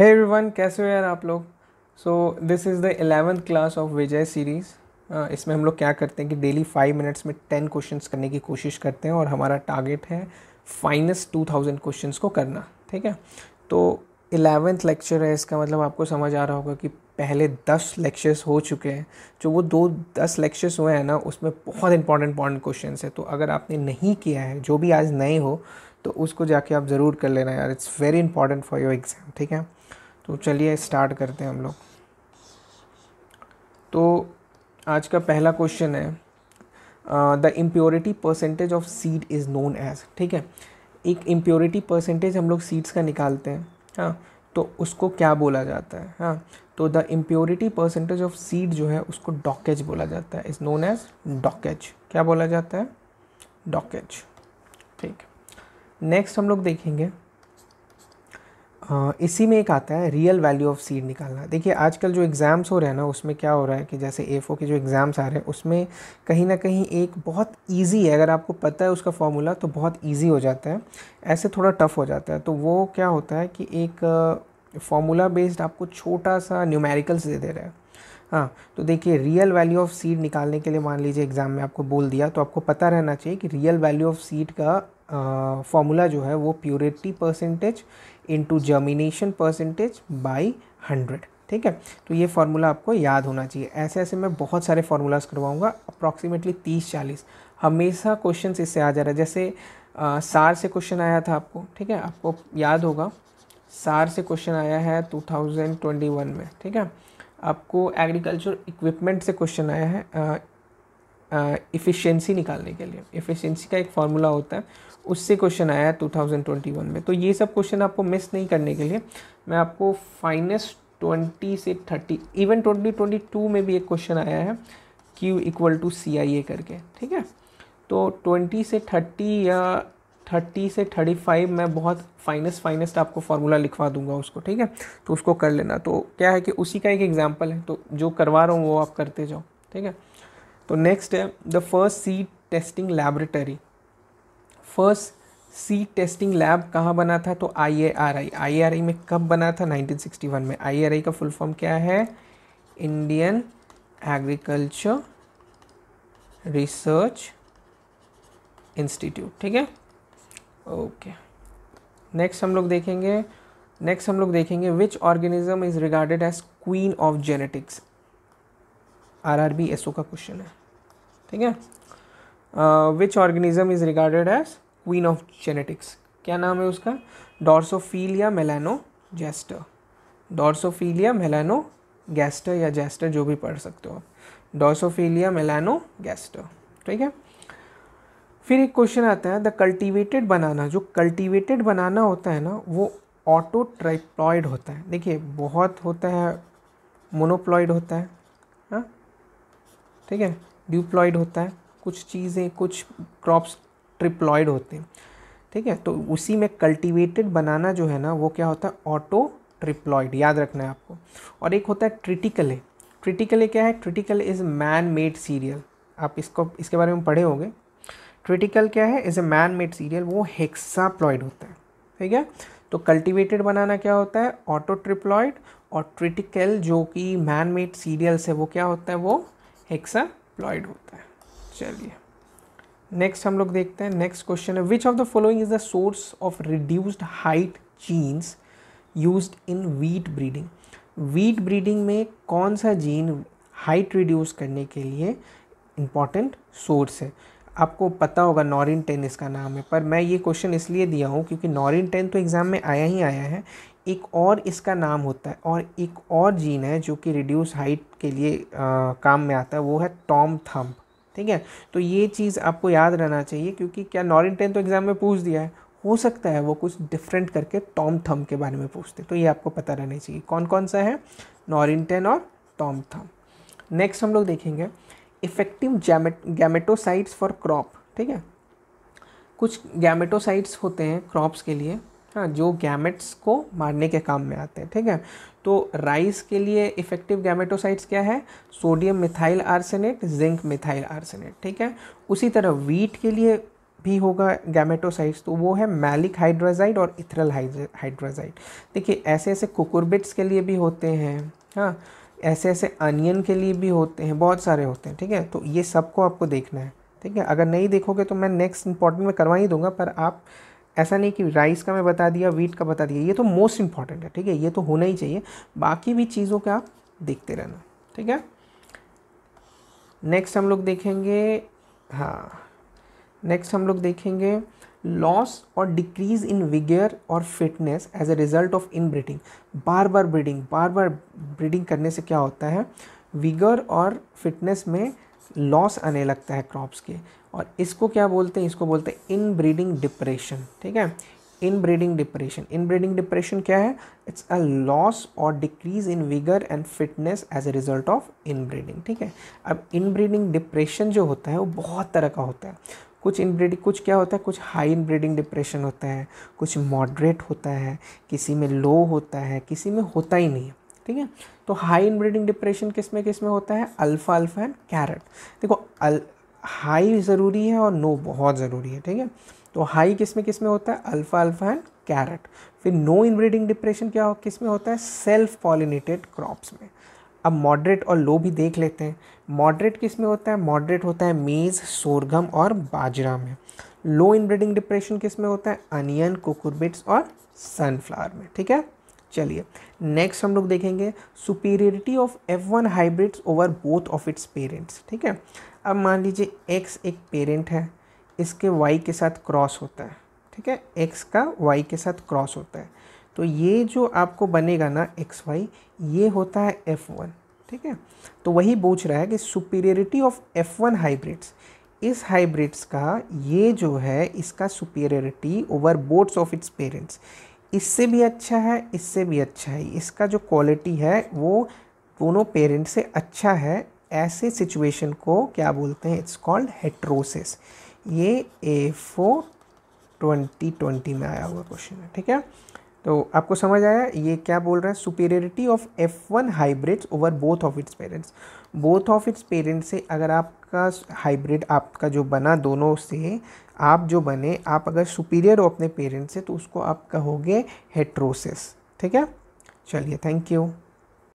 हे hey everyone कैसे हो यार आप लोग so this is the eleventh class of Vijay series इसमें हम लोग क्या करते हैं कि डेली फाइव मिनट्स में टेन क्वेश्चंस करने की कोशिश करते हैं और हमारा टारगेट है फाइनस टू थाउजेंड क्वेश्चन को करना ठीक है तो एलेवेंथ लेक्चर है इसका मतलब आपको समझ आ रहा होगा कि पहले दस लेक्चर्स हो चुके हैं जो वो दो दस लेक्चर्स हुए हैं ना उसमें बहुत इंपॉर्टेंट इंपॉर्टेंट क्वेश्चन है तो अगर आपने नहीं किया है जो भी आज नए हो तो उसको जाके आप ज़रूर कर लेना यार it's very important for your exam ठीक है तो चलिए स्टार्ट करते हैं हम लोग तो आज का पहला क्वेश्चन है the impurity percentage of seed is known as ठीक है एक इम्प्योरिटी परसेंटेज हम लोग सीड्स का निकालते हैं हाँ तो उसको क्या बोला जाता है हाँ तो the impurity percentage of seed जो है उसको डॉकेज बोला जाता है इज़ नोन एज डॉकेज क्या बोला जाता है डॉकेज ठीक नेक्स्ट हम लोग देखेंगे हाँ, इसी में एक आता है रियल वैल्यू ऑफ सीड निकालना देखिए आजकल जो एग्ज़ाम्स हो रहे हैं ना उसमें क्या हो रहा है कि जैसे ए के जो एग्ज़ाम्स आ रहे हैं उसमें कहीं ना कहीं एक बहुत ईजी है अगर आपको पता है उसका फॉर्मूला तो बहुत ईजी हो जाता है ऐसे थोड़ा टफ हो जाता है तो वो क्या होता है कि एक फॉर्मूला बेस्ड आपको छोटा सा न्यूमेरिकल्स दे दे रहा है हाँ तो देखिए रियल वैल्यू ऑफ सीड निकालने के लिए मान लीजिए एग्ज़ाम में आपको बोल दिया तो आपको पता रहना चाहिए कि रियल वैल्यू ऑफ सीड का फॉर्मूला जो है वो purity percentage into germination percentage by hundred ठीक है तो ये फार्मूला आपको याद होना चाहिए ऐसे ऐसे मैं बहुत सारे फार्मूलाज करवाऊंगा अप्रॉक्सीमेटली तीस चालीस हमेशा क्वेश्चन इससे आ जा रहा है जैसे आ, सार से क्वेश्चन आया था आपको ठीक है आपको याद होगा सार से क्वेश्चन आया है 2021 में ठीक है आपको एग्रीकल्चर इक्विपमेंट से क्वेश्चन आया है इफ़िशेंसी निकालने के लिए इफ़िशेंसी का एक फार्मूला होता है उससे क्वेश्चन आया 2021 में तो ये सब क्वेश्चन आपको मिस नहीं करने के लिए मैं आपको फाइनेस्ट ट्वेंटी से thirty even twenty twenty two में भी एक क्वेश्चन आया है Q equal to C I A करके ठीक है तो ट्वेंटी से थर्टी या थर्टी से थर्टी फाइव मैं बहुत फाइनेस्ट फाइनेस्ट आपको फार्मूला लिखवा दूंगा उसको ठीक है तो उसको कर लेना तो क्या है कि उसी का एक एग्जाम्पल है तो जो करवा रहा हूँ वो आप करते जाओ ठीक है तो नेक्स्ट है the first seed testing laboratory first seed testing lab कहाँ बना था तो आई ए आर आई आर आई में कब बना था 1961 में आई आर आई का फुल फॉर्म क्या है इंडियन एग्रीकल्चर रिसर्च इंस्टीट्यूट ठीक है ओके नेक्स्ट हम लोग देखेंगे नेक्स्ट हम लोग देखेंगे which organism is regarded as queen of genetics S O का क्वेश्चन है ठीक है which organism is regarded as queen of genetics क्या नाम है उसका drosophila melanogaster drosophila melanogaster या जेस्टर जो भी पढ़ सकते हो आप डॉर्सोफीलिया मेलानो गैस्टर ठीक है फिर एक क्वेश्चन आता है द कल्टीवेटेड बनाना जो कल्टीवेटेड बनाना होता है ना वो ऑटो होता है देखिए बहुत होता है मोनोप्लॉयड होता है हाँ? ठीक है ड्यूप्लॉयड होता है कुछ चीज़ें कुछ क्रॉप्स ट्रिप्लॉयड होते हैं ठीक है तो उसी में कल्टीवेटेड बनाना जो है ना वो क्या होता है ऑटो ट्रिप्लॉयड याद रखना है आपको और एक होता है ट्रिटिकले ट्रिटिकले क्या है triticale is man made cereal आप इसको इसके बारे में पढ़े होंगे ट्रिटिकल क्या है is a man made cereal वो हेक्साप्लॉयड होता है ठीक है तो कल्टिवेटेड बनाना क्या होता है ऑटो ट्रिप्लॉयड और ट्रिटिकल जो कि मैन मेड सीरियल्स है वो क्या होता है वो हेक्सा डिप्लॉयड होता है चलिए नेक्स्ट हम लोग देखते हैं नेक्स्ट क्वेश्चन है which of the following is the source of reduced height genes used in wheat breeding wheat breeding में कौन सा जीन हाइट रिड्यूस करने के लिए इम्पॉर्टेंट सोर्स है आपको पता होगा नॉरिन टेन इसका नाम है पर मैं ये क्वेश्चन इसलिए दिया हूँ क्योंकि नॉरिन टेन तो एग्ज़ाम में आया ही आया है एक और इसका नाम होता है और एक और जीन है जो कि रिड्यूस हाइट के लिए आ, काम में आता है वो है टॉम थम्प ठीक है तो ये चीज़ आपको याद रहना चाहिए क्योंकि क्या नॉरिन टेन तो एग्ज़ाम में पूछ दिया है हो सकता है वो कुछ डिफरेंट करके टॉम थम के बारे में पूछते तो ये आपको पता रहना चाहिए कौन कौन सा है नॉरिन टेन और टॉम थम नेक्स्ट हम लोग देखेंगे इफेक्टिव गैमेटोसाइट्स फॉर क्रॉप ठीक है कुछ गैमेटोसाइट्स होते हैं क्रॉप्स के लिए हाँ जो गैमेट्स को मारने के काम में आते हैं ठीक है तो राइस के लिए इफेक्टिव गैमेटोसाइट्स क्या है sodium methyl arsenate zinc methyl arsenate ठीक है उसी तरह वीट के लिए भी होगा गैमेटोसाइट्स तो वो है मैलिक हाइड्रोजाइड और इथरल हाइड्रोजाइड देखिए ऐसे ऐसे कुकुरबिट्स के लिए भी होते हैं हाँ ऐसे ऐसे अनियन के लिए भी होते हैं बहुत सारे होते हैं ठीक है तो ये सबको आपको देखना है ठीक है अगर नहीं देखोगे तो मैं नेक्स्ट इंपॉर्टेंट में करवा ही दूंगा पर आप ऐसा नहीं कि राइस का मैं बता दिया वीट का बता दिया ये तो मोस्ट इंपॉर्टेंट है ठीक है ये तो होना ही चाहिए बाकी भी चीज़ों का आप देखते रहना ठीक है नेक्स्ट हम लोग देखेंगे हाँ नेक्स्ट हम लोग देखेंगे लॉस और डिक्रीज इन विगर और fitness as a result of inbreeding बार बार ब्रीडिंग बार बार ब्रीडिंग करने से क्या होता है विगर और फिटनेस में लॉस आने लगता है क्रॉप्स के और इसको क्या बोलते हैं इसको बोलते हैं इन ब्रीडिंग डिप्रेशन ठीक है inbreeding depression inbreeding depression क्या है इट्स अ लॉस और decrease in vigour and fitness as a result of inbreeding ठीक है अब इन ब्रीडिंग डिप्रेशन जो होता है वो बहुत तरह का होता है कुछ इनब्रीडिंग कुछ क्या होता है कुछ हाई इनब्रीडिंग डिप्रेशन होता है कुछ मॉडरेट होता है किसी में लो होता है किसी में होता ही नहीं है ठीक है तो हाई इनब्रीडिंग डिप्रेशन किस में किस में होता है अल्फ़ा अल्फ़ा एंड कैरेट देखो अल हाई ज़रूरी है और नो बहुत ज़रूरी है ठीक है तो हाई किस में किस में होता है अल्फ़ा अल्फ़ा एंड कैरेट फिर नो इनब्रीडिंग डिप्रेशन क्या हो किस में होता है सेल्फ पॉलिनेटेड क्रॉप्स में अब मॉडरेट और लो भी देख लेते हैं मॉडरेट किस में होता है मॉडरेट होता है मेज़ सोरगम और बाजरा में लो इनब्रीडिंग डिप्रेशन किस में होता है अनियन कुकुरबिट्स और सनफ्लावर में ठीक है चलिए नेक्स्ट हम लोग देखेंगे superiority of F one hybrids over both of its parents ठीक है अब मान लीजिए एक्स एक पेरेंट है इसके वाई के साथ क्रॉस होता है ठीक है एक्स का वाई के साथ क्रॉस होता है तो ये जो आपको बनेगा ना एक्स वाई ये होता है एफ़ वन ठीक है तो वही पूछ रहा है कि superiority of F one hybrids इस हाइब्रिड्स का ये जो है इसका superiority over both of its parents इससे भी अच्छा है इससे भी अच्छा है इसका जो क्वालिटी है वो दोनों पेरेंट से अच्छा है ऐसे सिचुएशन को क्या बोलते हैं इट्स कॉल्ड हेट्रोसिस ये ए फोर ट्वेंटी ट्वेंटी में आया हुआ क्वेश्चन है ठीक है तो आपको समझ आया ये क्या बोल रहा है superiority of F one hybrids over both of its parents both of its parents से अगर आपका हाइब्रिड आपका जो बना दोनों से आप जो बने आप अगर सुपीरियर हो अपने पेरेंट्स से तो उसको आप कहोगे हेट्रोसिस ठीक है चलिए थैंक यू